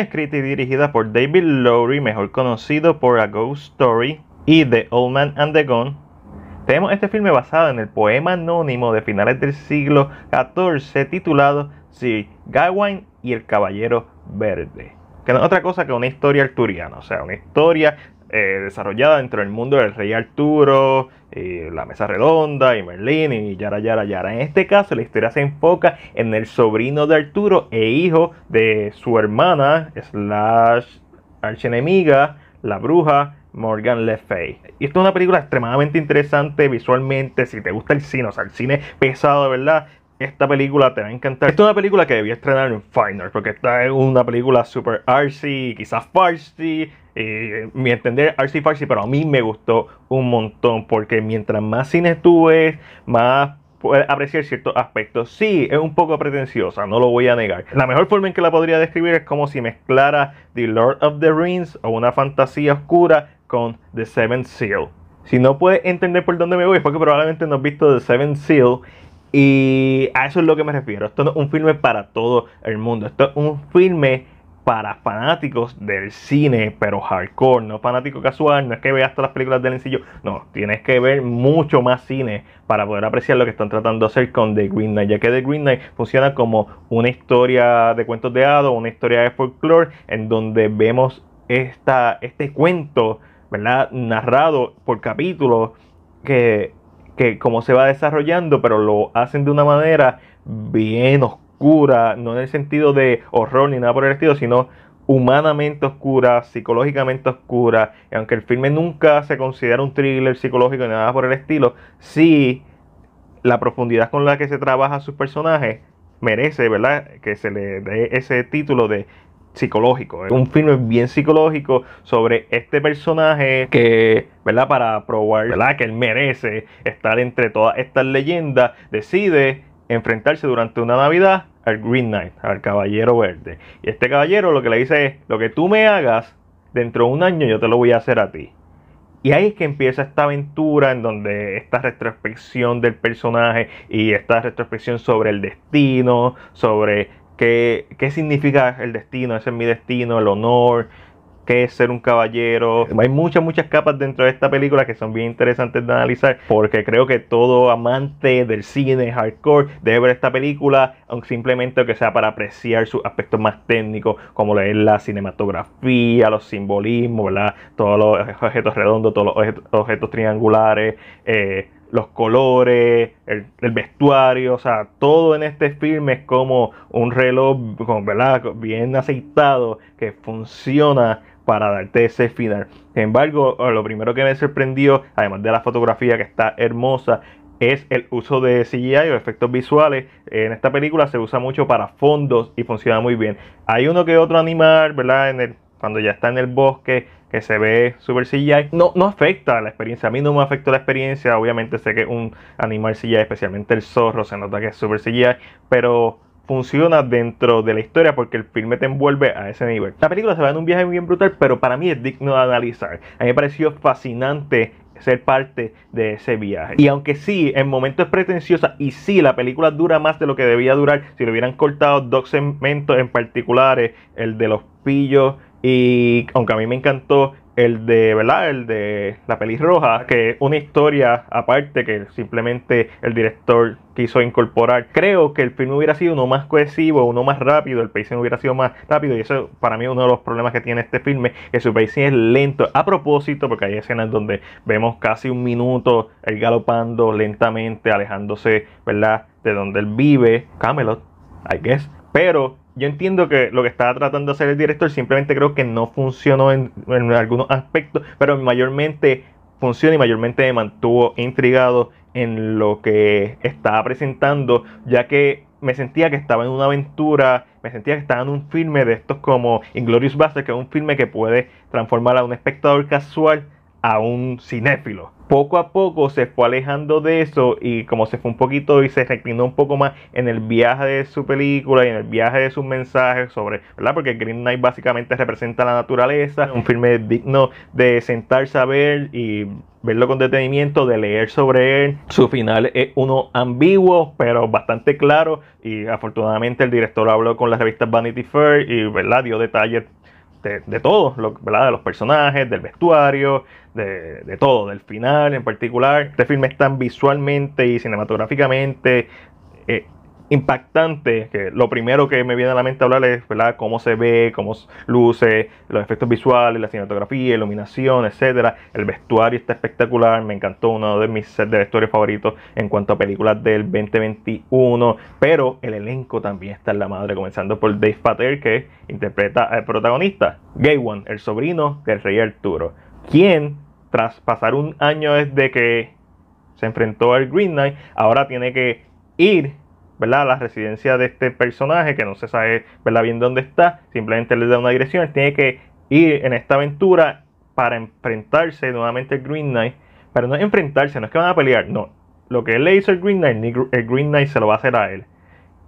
escrita y dirigida por David Lowry, mejor conocido por A Ghost Story y The Old Man and the Gun. Tenemos este filme basado en el poema anónimo de finales del siglo XIV titulado Sir Gawain y el Caballero Verde, que no es otra cosa que una historia arturiana, o sea, una historia eh, desarrollada dentro del mundo del Rey Arturo, Y eh, la Mesa Redonda y Merlín y Yara Yara Yara. En este caso, la historia se enfoca en el sobrino de Arturo e hijo de su hermana, slash archenemiga, la bruja Morgan Le Fay. Y esta es una película extremadamente interesante visualmente. Si te gusta el cine, o sea, el cine pesado, ¿verdad? esta película te va a encantar. Esta es una película que debía estrenar en Final, porque esta es una película super artsy, quizás farsi. Eh, mi entender, artsy farsi, pero a mí me gustó un montón, porque mientras más cine tú más puedes apreciar ciertos aspectos. Sí, es un poco pretenciosa, no lo voy a negar. La mejor forma en que la podría describir es como si mezclara The Lord of the Rings o una fantasía oscura con The Seventh Seal. Si no puedes entender por dónde me voy, es porque probablemente no has visto The Seventh Seal y a eso es lo que me refiero. Esto no es un filme para todo el mundo. Esto es un filme para fanáticos del cine, pero hardcore, no fanático casual, no es que veas todas las películas del sencillo, no, tienes que ver mucho más cine para poder apreciar lo que están tratando de hacer con The Green Knight, ya que The Green Knight funciona como una historia de cuentos de hado, una historia de folklore, en donde vemos esta, este cuento, ¿verdad? Narrado por capítulos que que cómo se va desarrollando, pero lo hacen de una manera bien oscura, no en el sentido de horror ni nada por el estilo, sino humanamente oscura, psicológicamente oscura, y aunque el filme nunca se considera un thriller psicológico ni nada por el estilo, sí la profundidad con la que se trabaja sus personajes merece, ¿verdad? Que se le dé ese título de psicológico, un filme bien psicológico sobre este personaje que, ¿verdad? Para probar, ¿verdad? Que él merece estar entre todas estas leyendas, decide enfrentarse durante una Navidad al Green Knight, al Caballero Verde. Y este caballero lo que le dice es, lo que tú me hagas, dentro de un año yo te lo voy a hacer a ti. Y ahí es que empieza esta aventura en donde esta retrospección del personaje y esta retrospección sobre el destino, sobre ¿Qué, significa el destino? Ese es mi destino, el honor, qué es ser un caballero. Hay muchas, muchas capas dentro de esta película que son bien interesantes de analizar porque creo que todo amante del cine hardcore debe ver esta película, aunque simplemente que sea para apreciar sus aspectos más técnicos, como lo la cinematografía, los simbolismos, ¿verdad? todos los objetos redondos, todos los objetos triangulares. Eh, los colores, el, vestuario, o sea, todo en este film es como un reloj ¿verdad? bien aceitado que funciona para darte ese final. Sin embargo, eh, lo primero que me sorprendió, además de la fotografía que está hermosa, es el uso de CGI o efectos visuales. En esta película se usa mucho para fondos y funciona muy bien. Hay uno que otro animal, ¿verdad? En cuando ya está en el bosque, que se ve super CGI, no, no afecta a la experiencia. A mí no me afectó la experiencia. Obviamente sé que un animal CGI, especialmente el zorro, se nota que es super CGI, pero funciona dentro de la historia porque el filme te envuelve a ese nivel. La película se va en un viaje bien brutal, pero para mí es digno de analizar. A mí me pareció fascinante ser parte de ese viaje. Y aunque sí, en momentos es pretenciosa y sí, la película dura más de lo que debía durar, si lo hubieran cortado dos segmentos en particulares, el de los pillos y aunque a mí me encantó el de, ¿verdad? El de La roja, que una historia aparte que simplemente el director quiso incorporar. Creo que el film hubiera sido uno más cohesivo, uno más rápido, el pacing hubiera sido más rápido y eso para mí es uno de los problemas que tiene este filme, que su pacing es lento a propósito porque hay escenas donde vemos casi un minuto él galopando lentamente, alejándose, ¿verdad? De donde él vive, Camelot, I guess. Pero yo entiendo que lo que estaba tratando de hacer el director simplemente creo que no funcionó en, algunos aspectos, pero mayormente funciona y mayormente me mantuvo intrigado en lo que estaba presentando, ya que me sentía que estaba en una aventura, me sentía que estaba en un filme de estos como Inglorious Buster, que es un filme que puede transformar a un espectador casual a un cinéfilo poco a poco se fue alejando de eso y como se fue un poquito y se reclinó un poco más en el viaje de su película y en el viaje de sus mensajes sobre, ¿verdad? Porque Green Knight básicamente representa la naturaleza, un filme digno de sentarse a ver y verlo con detenimiento, de leer sobre él. Su final es uno ambiguo, pero bastante claro y afortunadamente el director habló con la revista Vanity Fair y, ¿verdad? Dio detalles de, todo, ¿verdad? De los personajes, del vestuario, de, todo, del final en particular. Este filme es tan visualmente y cinematográficamente eh, impactante, que lo primero que me viene a la mente hablar es cómo se ve, cómo luce, los efectos visuales, la cinematografía, iluminación, etcétera. El vestuario está espectacular, me encantó, uno de mis sets de vestuario favoritos en cuanto a películas del 2021. Pero el elenco también está en la madre, comenzando por Dave Patel, que interpreta al protagonista, One, el sobrino del rey Arturo, quien tras pasar un año desde que se enfrentó al Green Knight, ahora tiene que ir ¿verdad? La residencia de este personaje que no se sabe, ¿verdad? Bien dónde está, simplemente le da una dirección, él tiene que ir en esta aventura para enfrentarse nuevamente al Green Knight, pero no es enfrentarse, no es que van a pelear, no. Lo que él le hizo al Green Knight, el Green Knight se lo va a hacer a él.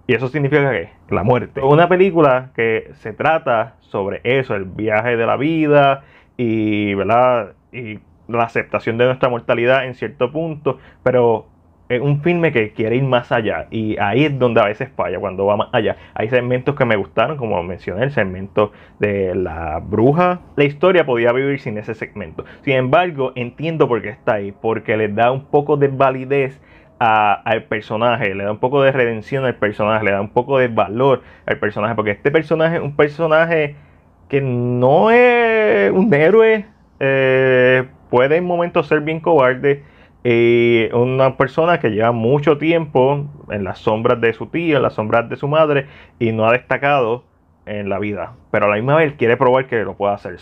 Y eso significa que la muerte. Una película que se trata sobre eso, el viaje de la vida y, ¿verdad? Y la aceptación de nuestra mortalidad en cierto punto, pero es un filme que quiere ir más allá y ahí es donde a veces falla cuando va más allá. Hay segmentos que me gustaron, como mencioné, el segmento de la bruja. La historia podía vivir sin ese segmento. Sin embargo, entiendo por qué está ahí, porque le da un poco de validez al personaje, le da un poco de redención al personaje, le da un poco de valor al personaje, porque este personaje es un personaje que no es un héroe, eh, puede en momentos ser bien cobarde y una persona que lleva mucho tiempo en las sombras de su tío, en las sombras de su madre y no ha destacado en la vida, pero a la misma vez quiere probar que lo pueda hacer.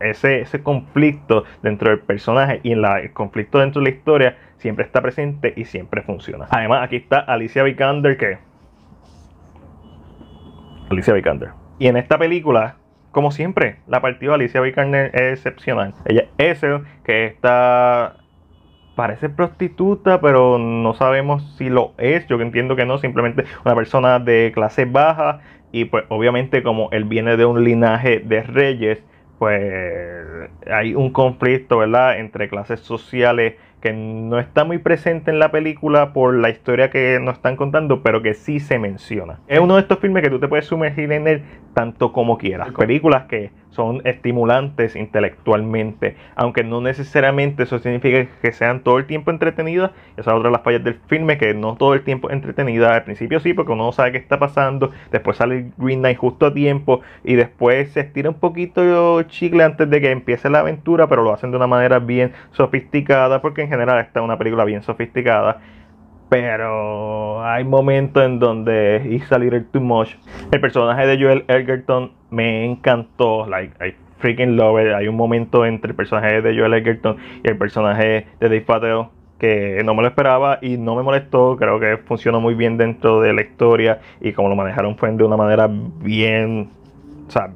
ese, ese conflicto dentro del personaje y en el conflicto dentro de la historia siempre está presente y siempre funciona. Además, aquí está Alicia Vikander que... Alicia Vikander. Y en esta película, como siempre, la partida de Alicia Vikander es excepcional. Ella es el que está parece prostituta, pero no sabemos si lo es. Yo entiendo que no, simplemente una persona de clase baja. Y pues obviamente como él viene de un linaje de reyes, pues hay un conflicto, ¿verdad? Entre clases sociales que no está muy presente en la película por la historia que nos están contando, pero que sí se menciona. Es uno de estos filmes que tú te puedes sumergir en él tanto como quieras. Películas que son estimulantes intelectualmente, aunque no necesariamente eso significa que sean todo el tiempo entretenidas, esa es otra de las fallas del filme, que no todo el tiempo entretenida, al principio sí, porque uno no sabe qué está pasando, después sale Green Knight justo a tiempo y después se estira un poquito chicle antes de que empiece la aventura, pero lo hacen de una manera bien sofisticada, porque en general esta es una película bien sofisticada, pero hay momentos en donde es salir el too much. El personaje de Joel Edgerton me encantó. Like, I freaking love it. Hay un momento entre el personaje de Joel Egerton y el personaje de Dave Patel que no me lo esperaba y no me molestó. Creo que funcionó muy bien dentro de la historia y como lo manejaron fue de una manera bien, o sea,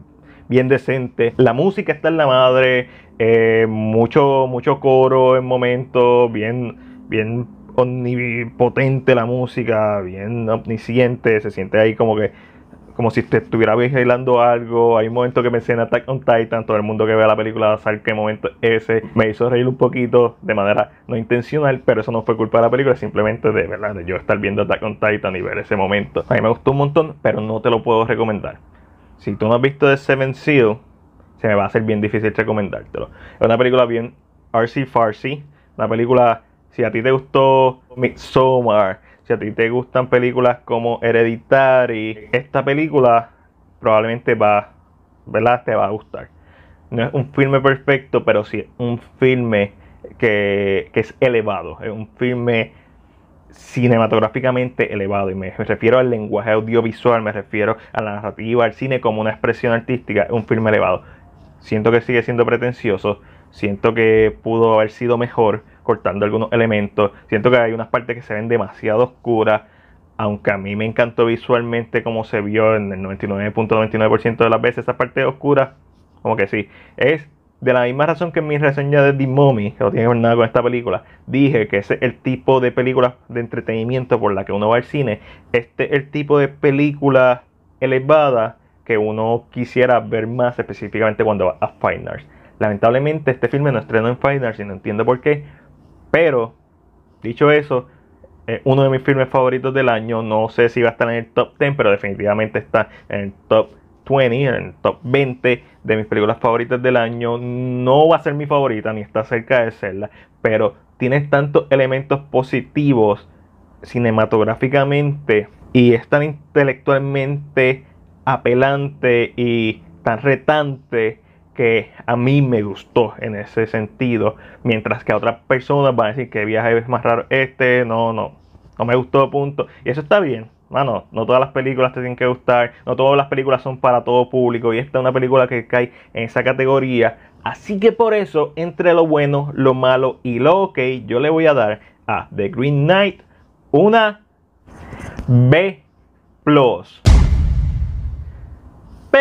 bien decente. La música está en la madre, eh, mucho, mucho coro en momentos, bien, bien omnipotente la música, bien omnisciente, se siente ahí como que como si te estuviera vigilando algo. Hay un momento que me enseña Attack on Titan, todo el mundo que vea la película va a saber qué momento ese. Me hizo reír un poquito de manera no intencional, pero eso no fue culpa de la película, simplemente de verdad, de yo estar viendo Attack on Titan y ver ese momento. A mí me gustó un montón, pero no te lo puedo recomendar. Si tú no has visto The Seven Seal, se me va a hacer bien difícil recomendártelo. Es una película bien RC Farsi, una película, si a ti te gustó Midsommar, si a ti te gustan películas como y esta película probablemente va, ¿verdad? Te va a gustar. No es un filme perfecto, pero sí un filme que, es elevado, es un filme cinematográficamente elevado. Y me, refiero al lenguaje audiovisual, me refiero a la narrativa, al cine como una expresión artística, Es un filme elevado. Siento que sigue siendo pretencioso, siento que pudo haber sido mejor, cortando algunos elementos. Siento que hay unas partes que se ven demasiado oscuras, aunque a mí me encantó visualmente como se vio en el 99.99% de las veces esa parte oscura, como que sí. Es de la misma razón que en mi reseña de The Mommy, que no tiene que ver nada con esta película, dije que ese es el tipo de película de entretenimiento por la que uno va al cine. Este es el tipo de película elevada que uno quisiera ver más específicamente cuando va a finals Lamentablemente este filme no estrenó en Fine y no entiendo por qué, pero, dicho eso, eh, uno de mis filmes favoritos del año, no sé si va a estar en el top 10, pero definitivamente está en el top 20, en el top 20 de mis películas favoritas del año. No va a ser mi favorita, ni está cerca de serla, pero tiene tantos elementos positivos cinematográficamente y es tan intelectualmente apelante y tan retante que a mí me gustó en ese sentido, mientras que a otras personas van a decir que viaje es más raro este, no, no, no me gustó, punto. Y eso está bien, mano, no todas las películas te tienen que gustar, no todas las películas son para todo público y esta es una película que cae en esa categoría. Así que por eso, entre lo bueno, lo malo y lo ok, yo le voy a dar a The Green Knight una B.